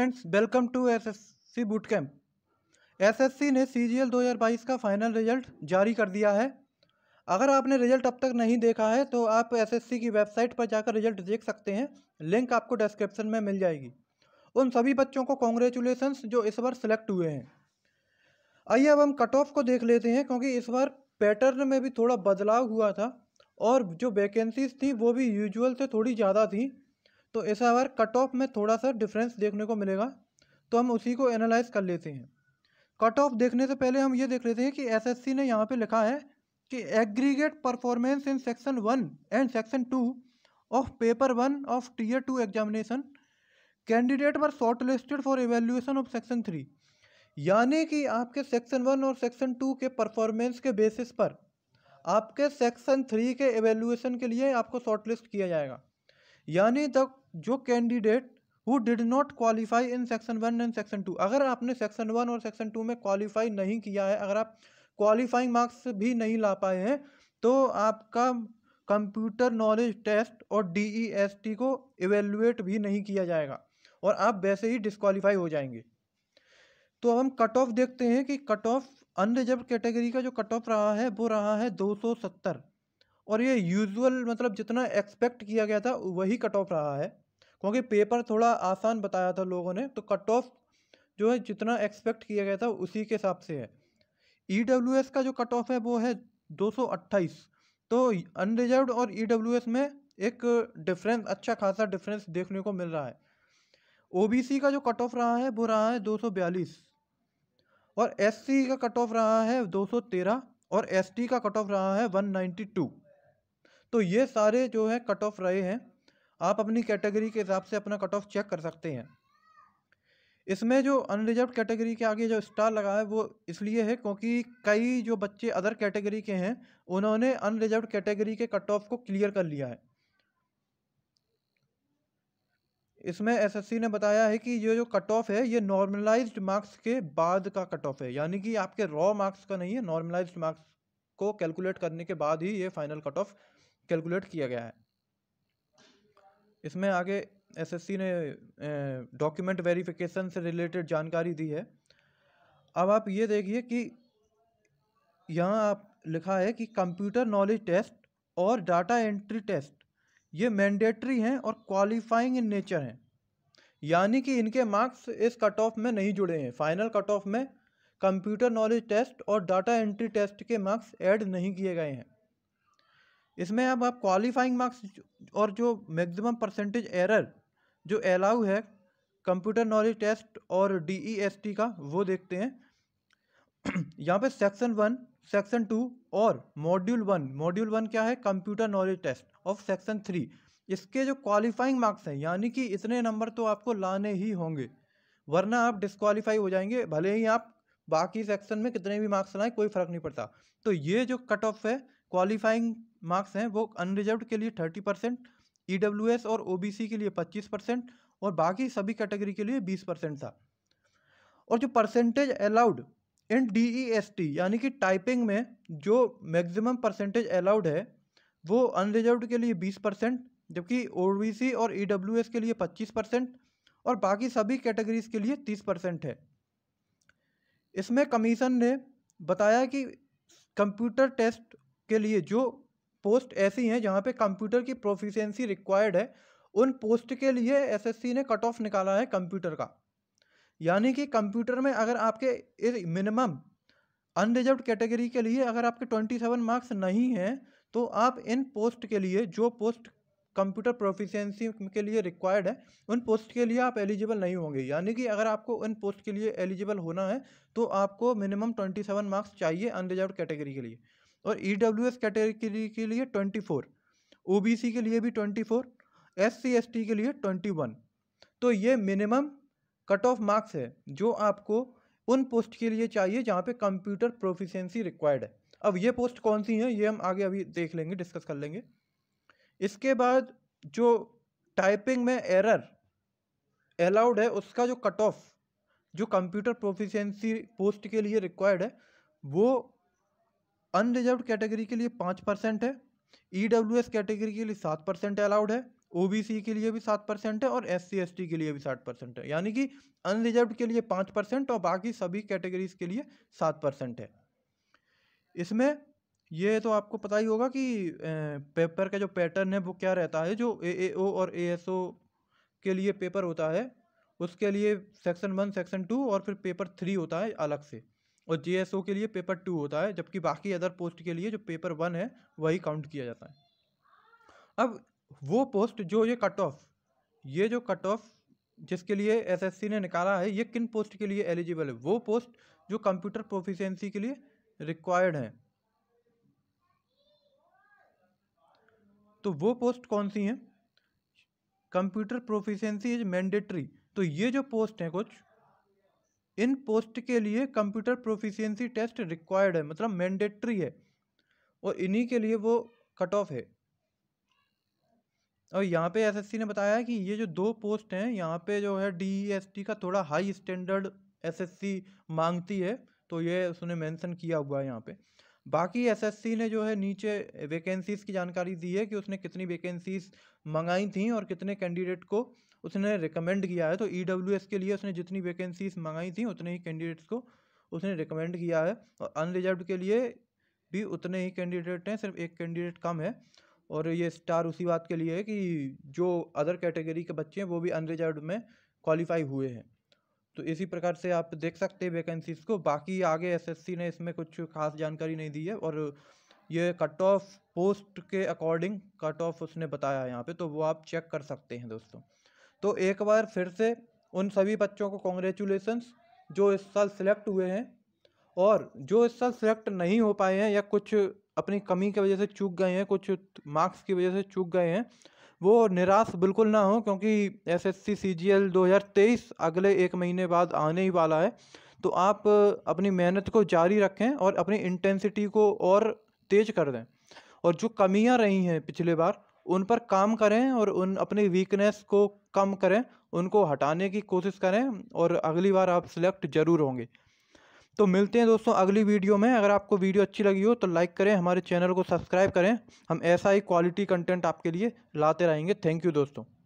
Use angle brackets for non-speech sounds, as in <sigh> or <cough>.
friends welcome to SSC S SSC ने CGL 2022 का final result जारी कर दिया है अगर आपने रिजल्ट अब तक नहीं देखा है तो आप एसएससी की वेबसाइट पर जाकर रिजल्ट देख सकते हैं लिंक आपको डिस्क्रिप्शन में मिल जाएगी उन सभी बच्चों को कॉन्ग्रेचुलेसन्स जो इस बार सेलेक्ट हुए हैं आइए अब हम कट ऑफ को देख लेते हैं क्योंकि इस बार पैटर्न में भी थोड़ा बदलाव हुआ था और जो वैकेंसीज थी वो भी यूजुअल से थोड़ी ज़्यादा थी तो ऐसा हमारे कट ऑफ में थोड़ा सा डिफरेंस देखने को मिलेगा तो हम उसी को एनालाइज कर लेते हैं कट ऑफ देखने से पहले हम ये देख लेते हैं कि एसएससी ने यहाँ पे लिखा है कि aggregate performance in section one and section two of paper one of tier two examination candidate were short listed for evaluation of section three यानी कि आपके सेक्शन वन और सेक्शन टू के परफॉर्मेंस के बेसिस पर आपके सेक्शन थ्री के एवेल्यूएसन के लिए आपको शॉर्टलिस्ट किया जाएगा यानी द जो candidate who did not qualify in section one and section two अगर आपने सेक्शन वन और सेक्शन टू में क्वालिफाई नहीं किया है अगर आप क्वालिफाइंग मार्क्स भी नहीं ला पाए हैं तो आपका कंप्यूटर नॉलेज टेस्ट और डी ई एस टी को इवेलुएट भी नहीं किया जाएगा और आप वैसे ही डिस्कालीफाई हो जाएंगे तो अब हम कट ऑफ देखते हैं कि कट ऑफ अनरिजर्व कैटेगरी का जो कट ऑफ रहा है वो रहा है 270 और ये यूजुअल मतलब जितना एक्सपेक्ट किया गया था वही कट ऑफ रहा है क्योंकि पेपर थोड़ा आसान बताया था लोगों ने तो कट ऑफ जो है जितना एक्सपेक्ट किया गया था उसी के हिसाब से है ई e का जो कट ऑफ है वो है दो तो अनरिजर्व और ई e में एक डिफरेंस अच्छा खासा डिफरेंस देखने को मिल रहा है ओ का जो कट ऑफ रहा है वो रहा है दो और एस का कट ऑफ रहा है 213 और एस का कट ऑफ रहा है 192 तो ये सारे जो है कट ऑफ रहे हैं आप अपनी कैटेगरी के हिसाब से अपना कट ऑफ चेक कर सकते हैं इसमें जो अनरिजर्व कैटेगरी के आगे जो स्टार लगा है वो इसलिए है क्योंकि कई जो बच्चे अदर कैटेगरी के हैं उन्होंने अनरिजर्व कैटेगरी के कट ऑफ को क्लियर कर लिया है इसमें एसएससी ने बताया है कि ये जो कट ऑफ है ये नॉर्मलाइज्ड मार्क्स के बाद का कट ऑफ है यानी कि आपके रॉ मार्क्स का नहीं है नॉर्मलाइज्ड मार्क्स को कैलकुलेट करने के बाद ही ये फाइनल कट ऑफ कैलकुलेट किया गया है इसमें आगे एसएससी ने डॉक्यूमेंट वेरिफिकेशन से रिलेटेड जानकारी दी है अब आप ये देखिए कि यहाँ आप लिखा है कि कंप्यूटर नॉलेज टेस्ट और डाटा एंट्री टेस्ट ये मैंडेटरी हैं और क्वालिफाइंग इन नेचर हैं यानी कि इनके मार्क्स इस कट ऑफ में नहीं जुड़े हैं फाइनल कट ऑफ में कंप्यूटर नॉलेज टेस्ट और डाटा एंट्री टेस्ट के मार्क्स ऐड नहीं किए गए हैं इसमें अब आप क्वालिफाइंग मार्क्स और जो मैक्सिमम परसेंटेज एरर जो अलाउ है कंप्यूटर नॉलेज टेस्ट और डी e का वो देखते हैं <clears throat> यहाँ पे सेक्शन वन सेक्शन टू और मॉड्यूल वन मॉड्यूल वन क्या है computer knowledge test of section three इसके जो क्वालिफाइंग मार्क्स हैं यानी कि इतने नंबर तो आपको लाने ही होंगे वरना आप डिसक्वालीफाई हो जाएंगे भले ही आप बाकी सेक्शन में कितने भी मार्क्स लाएं कोई फर्क नहीं पड़ता तो ये जो कट ऑफ है क्वालिफाइंग मार्क्स हैं वो अनरिजर्व के लिए thirty percent E W S और ओ बी सी के लिए पच्चीस परसेंट और बाकी सभी कैटेगरी के लिए बीस परसेंट था और जो percentage allowed in D E S T यानी कि टाइपिंग में जो मैक्सिमम परसेंटेज अलाउड है वो अनरिजर्व के लिए बीस परसेंट जबकि ओ सी और ई डब्ल्यू एस के लिए पच्चीस परसेंट और बाकी सभी कैटेगरीज के लिए तीस परसेंट है इसमें कमीशन ने बताया कि कंप्यूटर टेस्ट के लिए जो पोस्ट ऐसी हैं जहाँ पे कंप्यूटर की प्रोफिशेंसी रिक्वायर्ड है उन पोस्ट के लिए एसएससी ने कट ऑफ निकाला है कंप्यूटर का यानी कि कंप्यूटर में अगर आपके मिनिमम अनरिजर्व कैटेगरी के लिए अगर आपके ट्वेंटी सेवन मार्क्स नहीं हैं तो आप इन पोस्ट के लिए जो पोस्ट कंप्यूटर प्रोफिशेंसी के लिए रिक्वायर्ड है उन पोस्ट के लिए आप एलिजिबल नहीं होंगे यानी कि अगर आपको इन पोस्ट के लिए एलिजिबल होना है तो आपको मिनिमम ट्वेंटी सेवन मार्क्स चाहिए अनरिजर्व कैटेगरी के लिए और ई डब्ल्यू एस कैटेगरी के लिए twenty four O B C के लिए भी twenty four S C S T के लिए ट्वेंटी वन तो ये मिनिमम कट ऑफ मार्क्स है जो आपको उन पोस्ट के लिए चाहिए जहाँ पे कंप्यूटर प्रोफिशेंसी रिक्वायर्ड है अब ये पोस्ट कौन सी है ये हम आगे अभी देख लेंगे डिस्कस कर लेंगे इसके बाद जो टाइपिंग में एरर अलाउड है उसका जो कट ऑफ जो कंप्यूटर प्रोफिशेंसी पोस्ट के लिए रिक्वायर्ड है वो अनरिजर्व कैटेगरी के लिए पाँच परसेंट है ई e कैटेगरी के लिए सात परसेंट अलाउड है ओ के लिए भी सात परसेंट है और एस सी के लिए भी सात परसेंट है यानी कि अनरिजर्व के लिए पाँच परसेंट और बाकी सभी कैटेगरीज के लिए सात परसेंट है इसमें ये तो आपको पता ही होगा कि पेपर का जो पैटर्न है वो क्या रहता है जो ए और ए के लिए पेपर होता है उसके लिए सेक्शन वन सेक्शन टू और फिर पेपर थ्री होता है अलग से और जे के लिए पेपर टू होता है जबकि बाकी अदर पोस्ट के लिए जो पेपर वन है वही काउंट किया जाता है अब वो पोस्ट जो ये कट ऑफ ये जो कट ऑफ जिसके लिए एसएससी ने निकाला है ये किन पोस्ट के लिए एलिजिबल है वो पोस्ट जो कंप्यूटर प्रोफिशेंसी के लिए रिक्वायर्ड है तो वो पोस्ट कौन सी हैं कंप्यूटर प्रोफिशेंसी इज मैंडेटरी तो ये जो पोस्ट हैं कुछ इन पोस्ट के लिए कंप्यूटर प्रोफिशिएंसी टेस्ट रिक्वायर्ड है मतलब मैंडेटरी है और इन्हीं के लिए वो कट ऑफ है और यहाँ पे एसएससी ने बताया कि ये जो दो पोस्ट हैं यहाँ पे जो है डीईएसटी e का थोड़ा हाई स्टैंडर्ड एसएससी मांगती है तो ये उसने मेंशन किया हुआ है यहाँ पे बाकी एसएससी ने जो है नीचे वैकेंसीज़ की जानकारी दी है कि उसने कितनी वैकेंसीज मंगाई थी और कितने कैंडिडेट को उसने रिकमेंड किया है तो ई e के लिए उसने जितनी वैकेंसीज मंगाई थी उतने ही कैंडिडेट्स को उसने रिकमेंड किया है और अनरिजर्व के लिए भी उतने ही कैंडिडेट हैं सिर्फ एक कैंडिडेट कम है और ये स्टार उसी बात के लिए है कि जो अदर कैटेगरी के बच्चे हैं वो भी अनरिजर्व में क्वालिफाई हुए हैं तो इसी प्रकार से आप देख सकते हैं वैकेंसीज़ को बाकी आगे एसएससी ने इसमें कुछ खास जानकारी नहीं दी है और ये कट ऑफ पोस्ट के अकॉर्डिंग कट ऑफ उसने बताया है यहाँ पे तो वो आप चेक कर सकते हैं दोस्तों तो एक बार फिर से उन सभी बच्चों को कॉन्ग्रेचुलेसन्स जो इस साल सिलेक्ट हुए हैं और जो इस साल सिलेक्ट नहीं हो पाए हैं या कुछ अपनी कमी की वजह से चूक गए हैं कुछ मार्क्स की वजह से चूक गए हैं वो निराश बिल्कुल ना हो क्योंकि S S C C G L दो हज़ार तेईस अगले एक महीने बाद आने ही वाला है तो आप अपनी मेहनत को जारी रखें और अपनी इंटेंसिटी को और तेज कर दें और जो कमियां रही हैं पिछले बार उन पर काम करें और उन अपनी वीकनेस को कम करें उनको हटाने की कोशिश करें और अगली बार आप सिलेक्ट ज़रूर होंगे तो मिलते हैं दोस्तों अगली वीडियो में अगर आपको वीडियो अच्छी लगी हो तो लाइक करें हमारे चैनल को सब्सक्राइब करें हम ऐसा ही क्वालिटी कंटेंट आपके लिए लाते रहेंगे थैंक यू दोस्तों